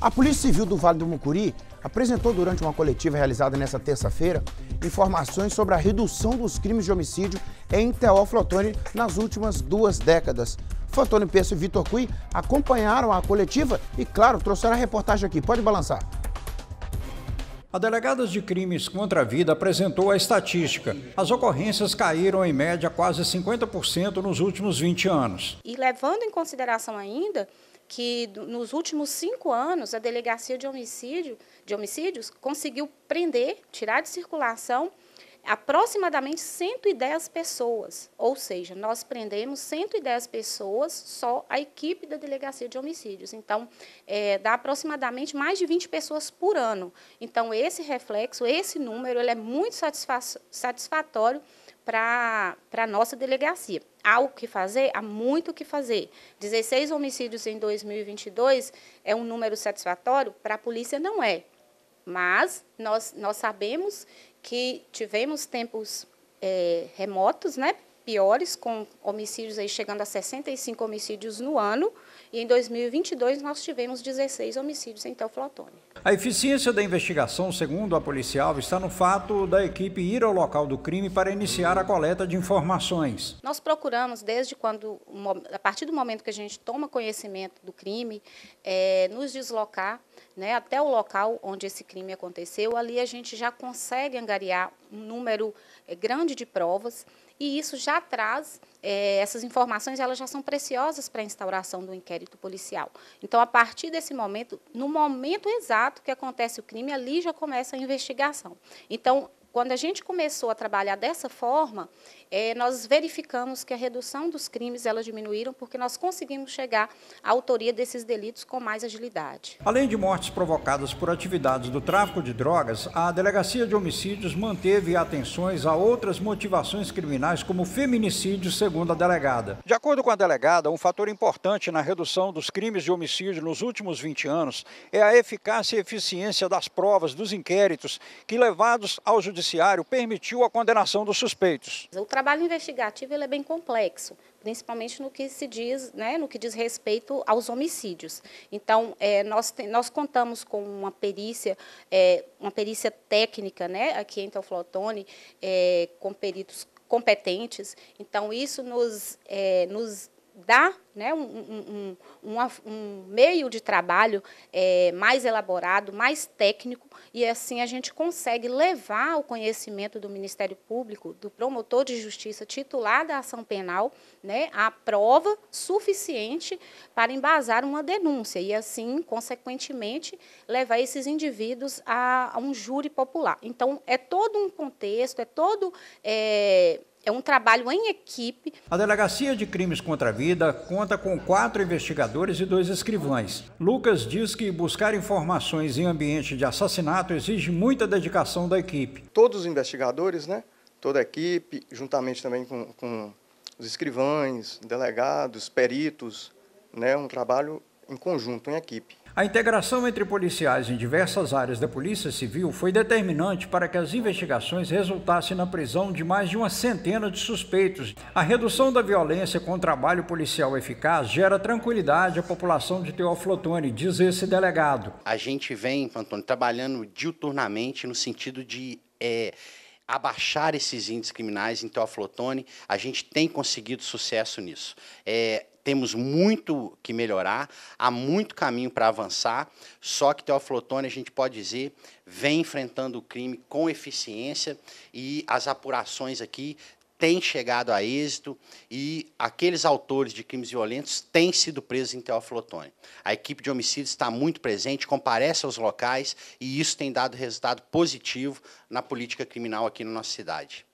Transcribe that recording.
A Polícia Civil do Vale do Mucuri apresentou durante uma coletiva realizada nesta terça-feira informações sobre a redução dos crimes de homicídio em Teófilo Otoni nas últimas duas décadas. Fantônio Peço e Vitor Cui acompanharam a coletiva e, claro, trouxeram a reportagem aqui. Pode balançar. A delegada de crimes contra a vida apresentou a estatística. As ocorrências caíram em média quase 50% nos últimos 20 anos. E levando em consideração ainda que nos últimos cinco anos a delegacia de, homicídio, de homicídios conseguiu prender, tirar de circulação aproximadamente 110 pessoas, ou seja, nós prendemos 110 pessoas só a equipe da delegacia de homicídios. Então, é, dá aproximadamente mais de 20 pessoas por ano. Então, esse reflexo, esse número, ele é muito satisfatório para a nossa delegacia. Há o que fazer? Há muito o que fazer. 16 homicídios em 2022 é um número satisfatório? Para a polícia não é. Mas nós, nós sabemos que tivemos tempos é, remotos, né, piores, com homicídios aí chegando a 65 homicídios no ano, e em 2022 nós tivemos 16 homicídios em Teoflotone. A eficiência da investigação, segundo a policial, está no fato da equipe ir ao local do crime para iniciar a coleta de informações. Nós procuramos, desde quando, a partir do momento que a gente toma conhecimento do crime, é, nos deslocar né, até o local onde esse crime aconteceu. Ali a gente já consegue angariar um número eh, grande de provas e isso já traz, é, essas informações elas já são preciosas para a instauração do inquérito policial. Então, a partir desse momento, no momento exato que acontece o crime, ali já começa a investigação. Então, quando a gente começou a trabalhar dessa forma, eh, nós verificamos que a redução dos crimes ela diminuíram porque nós conseguimos chegar à autoria desses delitos com mais agilidade. Além de mortes provocadas por atividades do tráfico de drogas, a Delegacia de Homicídios manteve atenções a outras motivações criminais, como feminicídio, segundo a delegada. De acordo com a delegada, um fator importante na redução dos crimes de homicídio nos últimos 20 anos é a eficácia e eficiência das provas dos inquéritos que levados ao judiciário Judiciário permitiu a condenação dos suspeitos. O trabalho investigativo é bem complexo, principalmente no que se diz, né, no que diz respeito aos homicídios. Então, é, nós, nós contamos com uma perícia, é, uma perícia técnica, né, aqui em Teoflotone, é, com peritos competentes. Então, isso nos, é, nos dá né, um, um, um, um, meio de trabalho é, mais elaborado, mais técnico, e assim a gente consegue levar o conhecimento do Ministério Público, do promotor de justiça titular da ação penal, né, a prova suficiente para embasar uma denúncia, e assim, consequentemente, levar esses indivíduos a, a um júri popular. Então, é todo um contexto, é todo. É, é um trabalho em equipe. A Delegacia de Crimes contra a Vida conta com quatro investigadores e dois escrivães. Lucas diz que buscar informações em ambiente de assassinato exige muita dedicação da equipe. Todos os investigadores, né? toda a equipe, juntamente também com, com os escrivães, delegados, peritos, né? um trabalho em conjunto, em equipe. A integração entre policiais em diversas áreas da Polícia Civil foi determinante para que as investigações resultassem na prisão de mais de uma centena de suspeitos. A redução da violência com o trabalho policial eficaz gera tranquilidade à população de Teoflotone, diz esse delegado. A gente vem, Antônio, trabalhando diuturnamente no sentido de. É abaixar esses índices criminais em Teoflotone, a gente tem conseguido sucesso nisso. É, temos muito que melhorar, há muito caminho para avançar, só que Teoflotone, a gente pode dizer, vem enfrentando o crime com eficiência e as apurações aqui têm chegado a êxito e aqueles autores de crimes violentos têm sido presos em Teoflotone. A equipe de homicídios está muito presente, comparece aos locais e isso tem dado resultado positivo na política criminal aqui na nossa cidade.